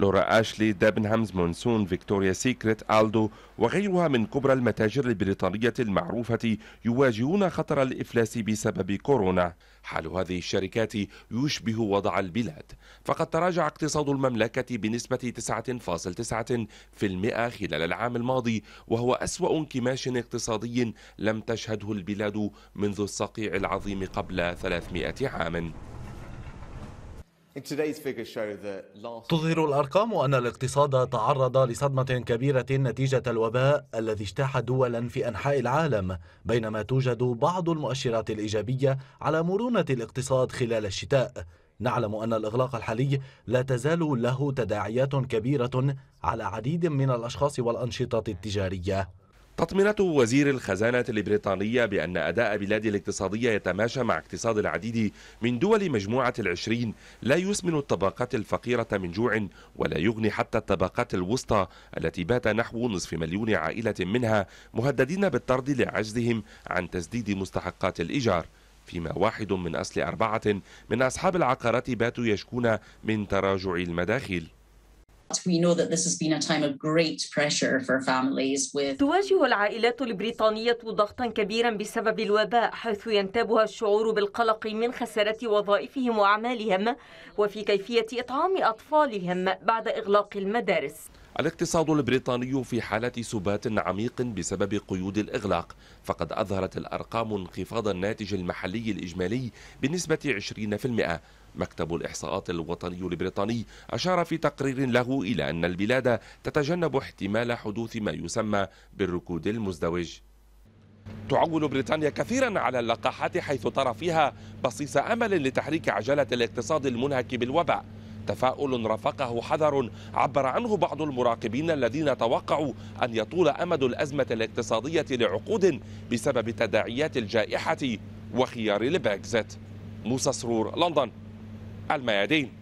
لورا أشلي دابنهامز مونسون فيكتوريا سيكريت ألدو وغيرها من كبرى المتاجر البريطانية المعروفة يواجهون خطر الإفلاس بسبب كورونا حال هذه الشركات يشبه وضع البلاد فقد تراجع اقتصاد المملكة بنسبة 9.9% خلال العام الماضي وهو أسوأ انكماش اقتصادي لم تشهده البلاد منذ الصقيع العظيم قبل 300 عام تظهر الأرقام أن الاقتصاد تعرض لصدمة كبيرة نتيجة الوباء الذي اجتاح دولا في أنحاء العالم بينما توجد بعض المؤشرات الإيجابية على مرونة الاقتصاد خلال الشتاء نعلم أن الإغلاق الحالي لا تزال له تداعيات كبيرة على عديد من الأشخاص والأنشطة التجارية تطمينات وزير الخزانة البريطانية بأن أداء بلاد الاقتصادية يتماشى مع اقتصاد العديد من دول مجموعة العشرين لا يسمن الطبقات الفقيرة من جوع ولا يغني حتى الطبقات الوسطى التي بات نحو نصف مليون عائلة منها مهددين بالطرد لعجزهم عن تسديد مستحقات الإيجار فيما واحد من أصل أربعة من أصحاب العقارات باتوا يشكون من تراجع المداخيل تواجه العائلات البريطانية ضغطا كبيرا بسبب الوباء حيث ينتابها الشعور بالقلق من خسارة وظائفهم وأعمالهم وفي كيفية إطعام أطفالهم بعد إغلاق المدارس الاقتصاد البريطاني في حالة سبات عميق بسبب قيود الإغلاق فقد أظهرت الأرقام انخفاض الناتج المحلي الإجمالي بنسبة 20% مكتب الإحصاءات الوطني البريطاني أشار في تقرير له إلى أن البلاد تتجنب احتمال حدوث ما يسمى بالركود المزدوج تعول بريطانيا كثيرا على اللقاحات حيث ترى فيها بصيص امل لتحريك عجله الاقتصاد المنهك بالوباء تفاؤل رافقه حذر عبر عنه بعض المراقبين الذين توقعوا أن يطول أمد الأزمة الاقتصادية لعقود بسبب تداعيات الجائحة وخيار البريكزيت موسى سرور لندن الميادين